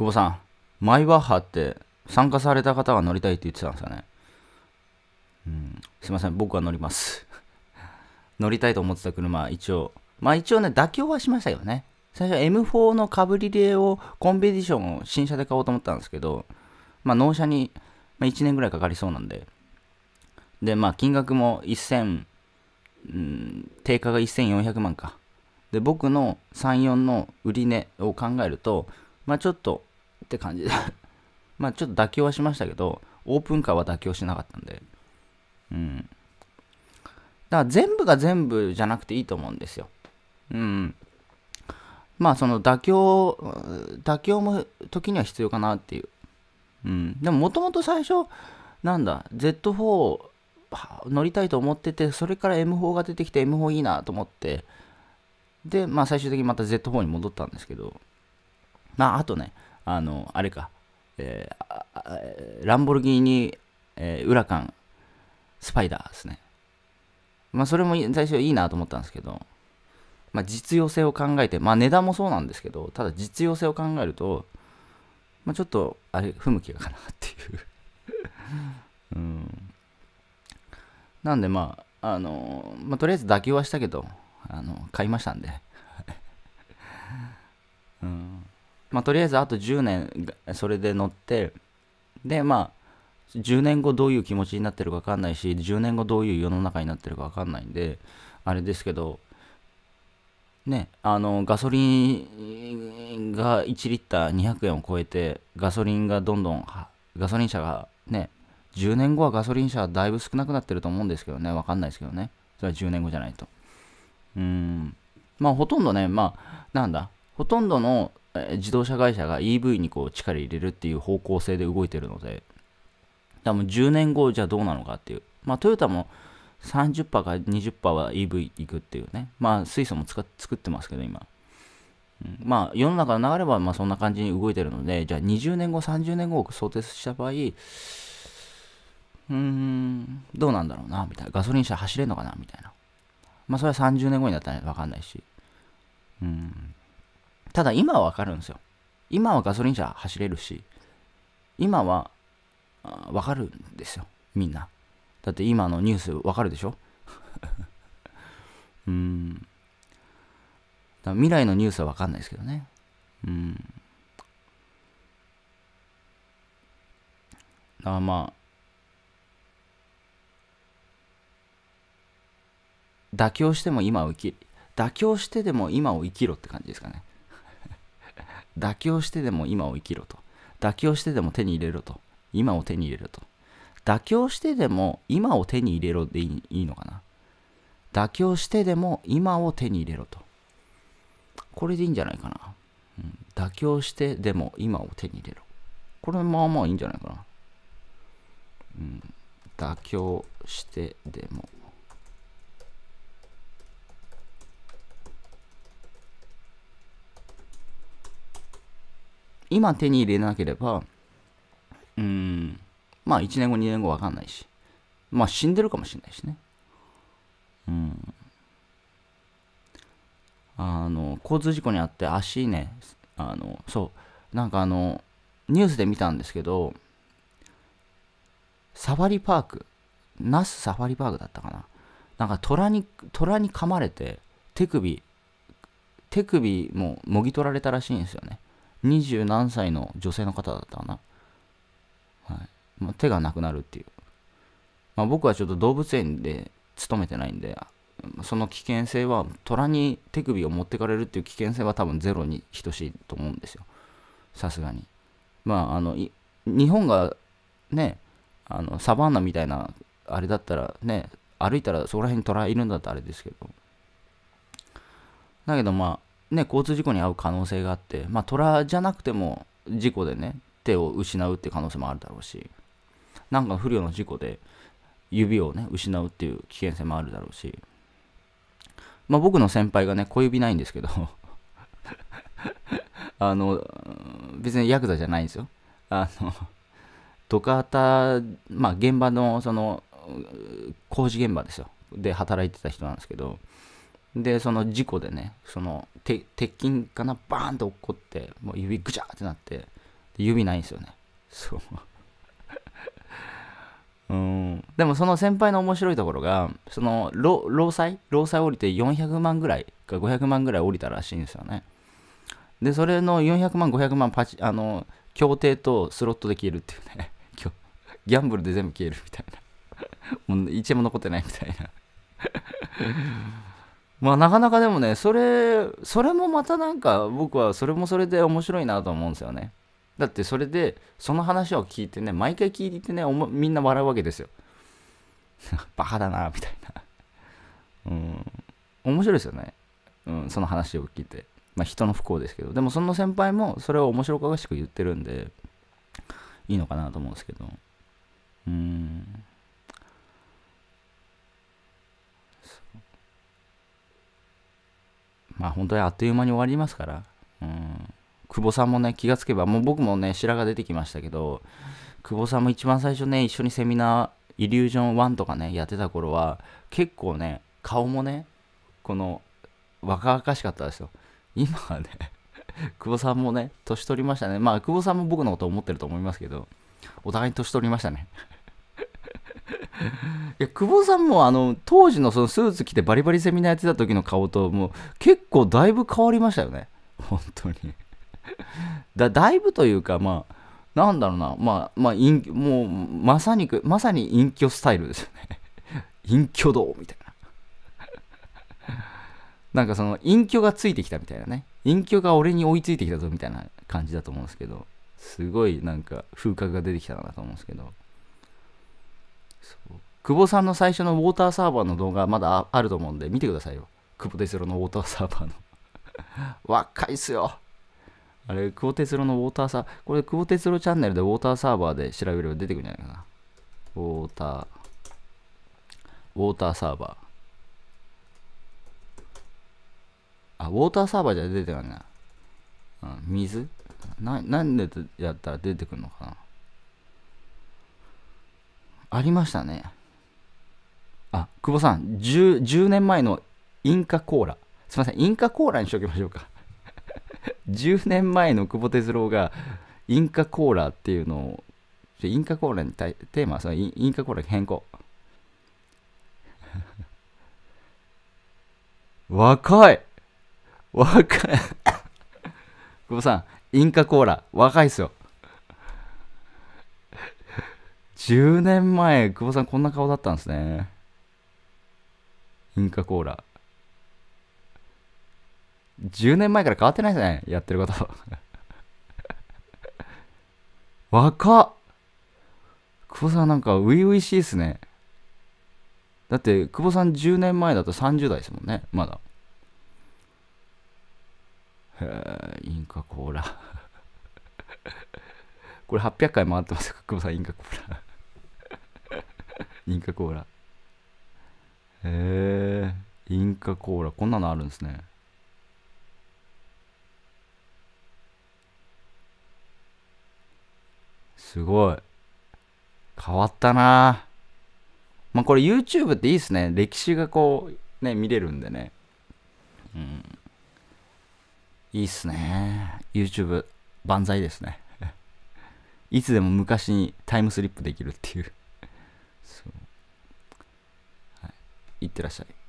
久保さん、マイバッハって参加された方が乗りたいって言ってたんですよね。うん、すいません、僕は乗ります。乗りたいと思ってた車、一応。まあ一応ね、妥協はしましたよね。最初 M4 のカブリレーをコンビディションを新車で買おうと思ったんですけど、まあ納車に1年ぐらいかかりそうなんで。で、まあ金額も1000、うん、定価が1400万か。で、僕の34の売り値を考えると、まあちょっとって感じで まあちょっと妥協はしましたけど、オープンカーは妥協しなかったんで。うん。だから全部が全部じゃなくていいと思うんですよ。うん。まあその妥協、妥協も時には必要かなっていう。うん。でももともと最初、なんだ、Z4 乗りたいと思ってて、それから M4 が出てきて M4 いいなと思って、で、まあ最終的にまた Z4 に戻ったんですけど、まああとね、あの、あれか、えー、ランボルギーニ、えー、ウラカン、スパイダーですね。まあ、それも最初いいなと思ったんですけど、まあ、実用性を考えて、まあ、値段もそうなんですけど、ただ実用性を考えると、まあ、ちょっと、あれ、不向きかなっていう うん。なんで、まあ、あの、まあ、とりあえず妥協はしたけど、あの、買いましたんで うん。まあ、とりあえずあと10年それで乗ってでまあ10年後どういう気持ちになってるか分かんないし10年後どういう世の中になってるか分かんないんであれですけどねあのガソリンが1リッター200円を超えてガソリンがどんどんガソリン車がね10年後はガソリン車はだいぶ少なくなってると思うんですけどね分かんないですけどねそれは10年後じゃないとうんまあほとんどねまあなんだほとんどの自動車会社が EV にこう力入れるっていう方向性で動いてるので、多分10年後じゃどうなのかっていう。まあトヨタも30%か20%は EV 行くっていうね。まあ水素もっ作ってますけど今。うん、まあ世の中の流れはまあそんな感じに動いてるので、じゃあ20年後、30年後を想定した場合、うーん、どうなんだろうな、みたいな。ガソリン車走れんのかな、みたいな。まあそれは30年後になったらわかんないし。うん。ただ今はわかるんですよ。今はガソリン車走れるし、今はわかるんですよ、みんな。だって今のニュースわかるでしょ うん。だ未来のニュースはわかんないですけどね。うん。だからまあ、妥協しても今を生き、妥協してでも今を生きろって感じですかね。妥協してでも今を生きろと。妥協してでも手に入れろと。今を手に入れろと。妥協してでも今を手に入れろでいいのかな。妥協してでも今を手に入れろと。これでいいんじゃないかな。うん、妥協してでも今を手に入れろ。これもまあまあいいんじゃないかな。うん、妥協してでも今手に入れなければ、うん、まあ1年後、2年後わかんないし、まあ死んでるかもしれないしね。うん。あの、交通事故にあって足ね、あの、そう、なんかあの、ニュースで見たんですけど、サファリパーク、ナスサファリパークだったかな。なんか虎に、虎に噛まれて、手首、手首ももぎ取られたらしいんですよね。二十何歳の女性の方だったかな。はいまあ、手がなくなるっていう。まあ、僕はちょっと動物園で勤めてないんで、その危険性は、虎に手首を持ってかれるっていう危険性は多分ゼロに等しいと思うんですよ。さすがに。まあ、あの、日本がね、あのサバンナみたいな、あれだったらね、歩いたらそこら辺に虎いるんだったらあれですけど。だけどまあ、ね、交通事故に遭う可能性があって、まあ、虎じゃなくても事故でね、手を失うって可能性もあるだろうし、なんか不慮の事故で指をね、失うっていう危険性もあるだろうし、まあ、僕の先輩がね、小指ないんですけど あの、別にヤクザじゃないんですよ。あの、土方、まあ、現場の、その、工事現場ですよ。で働いてた人なんですけど、でその事故でねその鉄筋かなバーンと落っこってもう指ぐちゃってなって指ないんですよねそう うんでもその先輩の面白いところがその労災労災降りて400万ぐらいか500万ぐらい降りたらしいんですよねでそれの400万500万パチあの協定とスロットで消えるっていうね ギャンブルで全部消えるみたいなもう1円も残ってないみたいなまあなかなかでもね、それ、それもまたなんか僕はそれもそれで面白いなと思うんですよね。だってそれで、その話を聞いてね、毎回聞いてね、みんな笑うわけですよ。バカだな、みたいな。うん。面白いですよね。うん、その話を聞いて。まあ人の不幸ですけど。でもその先輩もそれを面白おかしく言ってるんで、いいのかなと思うんですけど。うん。まあ本当にあっという間に終わりますから、うん、久保さんもね、気がつけば、もう僕もね、白が出てきましたけど、久保さんも一番最初ね、一緒にセミナー、イリュージョン1とかね、やってた頃は、結構ね、顔もね、この、若々しかったですよ。今はね 久保さんもね、年取りましたね。まあ、久保さんも僕のこと思ってると思いますけど、お互いに年取りましたねいや久保さんもあの当時のそのスーツ着てバリバリセミナーやってた時の顔ともう結構だいぶ変わりましたよね 本当にだだいぶというかまあなんだろうなまあまあもうまさにまさに隠居スタイルですよね 隠居道みたいな なんかその隠居がついてきたみたいなね隠居が俺に追いついてきたぞみたいな感じだと思うんですけどすごいなんか風格が出てきたなと思うんですけど久保さんの最初のウォーターサーバーの動画まだあると思うんで見てくださいよ久保哲郎のウォーターサーバーの 若いっすよあれ久保哲郎のウォーターサーこれ久保哲郎チャンネルでウォーターサーバーで調べれば出てくるんじゃないかなウォーターウォーターサーバーあウォーターサーバーじゃ出てないな、水ななんでやったら出てくるのかなありましたね。あ、久保さん、10, 10年前のインカコーラ。すいません、インカコーラにしときましょうか。10 年前の久保哲郎がインカコーラっていうのを、インカコーラにテーマはそのインカコーラ変更。若い若い 久保さん、インカコーラ、若いっすよ。10年前、久保さんこんな顔だったんですね。インカコーラ。10年前から変わってないですね。やってること。若っ久保さんなんか初々しいっすね。だって、久保さん10年前だと30代ですもんね、まだ。へインカコーラ。これ800回回ってます久保さん、インカコーラ。インカコーラ。へえ、インカコーラ。こんなのあるんですね。すごい。変わったなまあこれ YouTube っていいっすね。歴史がこう、ね、見れるんでね。うん。いいっすね。YouTube、万歳ですね。いつでも昔にタイムスリップできるっていうそうはいいってらっしゃい